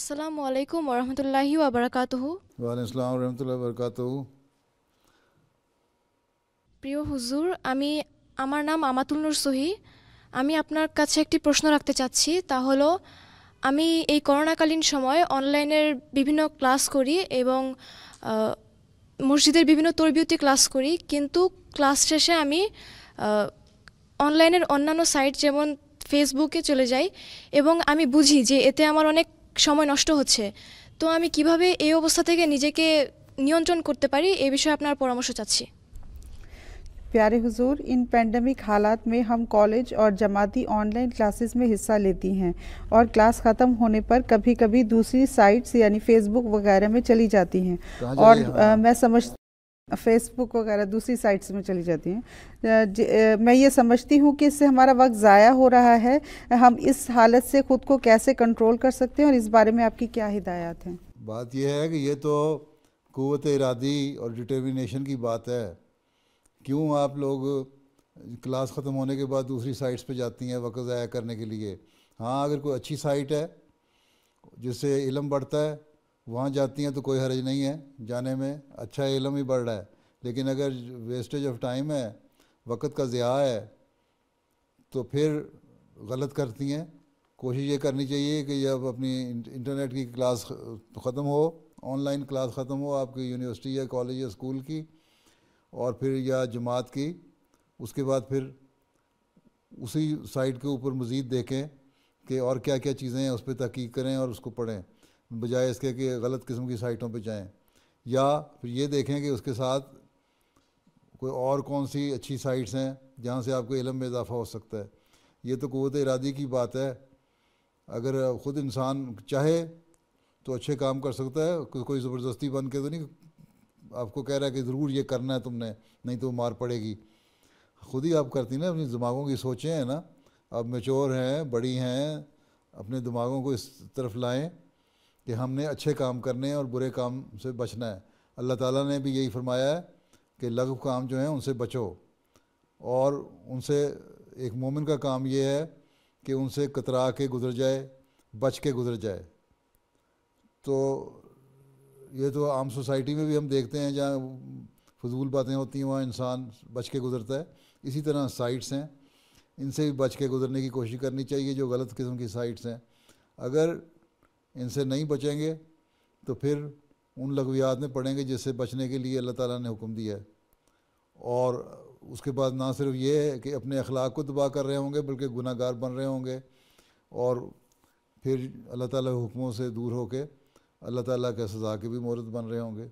আসসালামু আলাইকুম ওরহমতুল্লাহি ওবরাকাতুহু ওয়ালাইকুম প্রিয় হুজুর আমি আমার নাম আমাতুল নুর সহি আমি আপনার কাছে একটি প্রশ্ন রাখতে চাচ্ছি তা হলো আমি এই করোনাকালীন সময় অনলাইনের বিভিন্ন ক্লাস করি এবং মসজিদের বিভিন্ন তরবিয়তি ক্লাস করি কিন্তু ক্লাস শেষে আমি অনলাইনের অন্যান্য সাইট যেমন ফেসবুকে চলে যাই এবং আমি বুঝি যে এতে আমার অনেক समय नष्ट हो अवस्था আমি निजेके नियंत्रण करते विषय अपन परामर्श चाची प्यारे हुजूर इन पैंडमिक हालात में हम कॉलेज और जमाती ऑनलाइन क्लासेस में हिस्सा लेती हैं और क्लास ख़त्म होने पर कभी कभी दूसरी साइट्स यानी फेसबुक वगैरह में चली जाती हैं और आ, मैं समझ फेसबुक वगैरह दूसरी साइट्स में चली जाती हैं मैं ये समझती हूँ कि इससे हमारा वक्त ज़ाया हो रहा है हम इस हालत से ख़ुद को कैसे कंट्रोल कर सकते हैं और इस बारे में आपकी क्या हिदायत हैं बात यह है कि ये तो क़वत इरादी और डिटर्मिनेशन की बात है क्यों आप लोग क्लास ख़त्म होने के बाद दूसरी साइट्स पे जाती हैं वक्त ज़ाया करने के लिए हाँ अगर कोई अच्छी साइट है जिससे इलम बढ़ता है वहाँ जाती हैं तो कोई हर्ज नहीं है जाने में अच्छा इलम ही बढ़ रहा है लेकिन अगर वेस्टेज ऑफ टाइम है वक़्त का ज़िया है तो फिर गलत करती हैं कोशिश ये करनी चाहिए कि जब अपनी इंटरनेट की क्लास ख़त्म हो ऑनलाइन क्लास ख़त्म हो आपकी यूनिवर्सिटी या कॉलेज या स्कूल की और फिर या जमात की उसके बाद फिर उसी साइट के ऊपर मज़ीद देखें कि और क्या क्या चीज़ें हैं उस पर तहकीक करें और उसको पढ़ें बजाय इसके कि गलत किस्म की साइटों पर जाएँ या फिर ये देखें कि उसके साथ कोई और कौन सी अच्छी साइट्स हैं जहाँ से आपको इलम में इजाफ़ा हो सकता है ये तो क़वत इरादी की बात है अगर ख़ुद इंसान चाहे तो अच्छे काम कर सकता है कोई ज़बरदस्ती बन के तो नहीं आपको कह रहा है कि ज़रूर ये करना है तुमने नहीं तो मार पड़ेगी खुद ही आप करती ना अपनी दिमागों की सोचें हैं ना आप मेचोर हैं बड़ी हैं अपने दिमागों को इस तरफ लाएँ कि हमने अच्छे काम करने हैं और बुरे काम से बचना है अल्लाह ताला ने भी यही फरमाया है कि लघु काम जो हैं उनसे बचो और उनसे एक मोमिन का काम ये है कि उनसे कतरा के गुजर जाए बच के गुजर जाए तो ये तो आम सोसाइटी में भी हम देखते हैं जहाँ फजूल बातें होती हैं वहाँ इंसान बच के गुजरता है इसी तरह साइट्स हैं इनसे भी बच के गुजरने की कोशिश करनी चाहिए जो गलत किस्म की साइट्स हैं अगर इनसे नहीं बचेंगे तो फिर उन लघवियात में पड़ेंगे जिससे बचने के लिए अल्लाह ताला ने हुक्म दिया है और उसके बाद ना सिर्फ ये है कि अपने अखलाक को तबाह कर रहे होंगे बल्कि गुनागार बन रहे होंगे और फिर अल्लाह ताला के हुक्मों से दूर होकर अल्लाह ताला के सज़ा के भी मोहरत बन रहे होंगे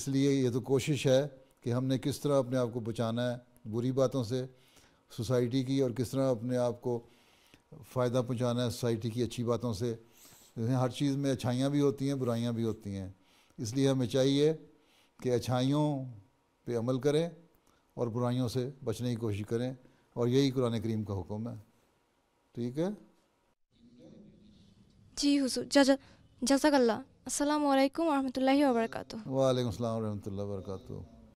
इसलिए ये तो कोशिश है कि हमने किस तरह अपने आप को बचाना है बुरी बातों से सोसाइटी की और किस तरह अपने आप को फ़ायदा पहुँचाना है सोसाइटी की अच्छी बातों से जैसे हर चीज़ में अच्छाइयाँ भी होती हैं बुराइयाँ भी होती हैं इसलिए हमें चाहिए कि अच्छाइयों पे अमल करें और बुराइयों से बचने की कोशिश करें और यही कुरान करीम का हुक्म है ठीक है जी हुजूर जजा जजाकल्ला अस्सलाम वालेकुम वरहमतुल्लाहि वबरकातुहू वालेकुम अस्सलाम वरहमतुल्लाहि वबरकातुहू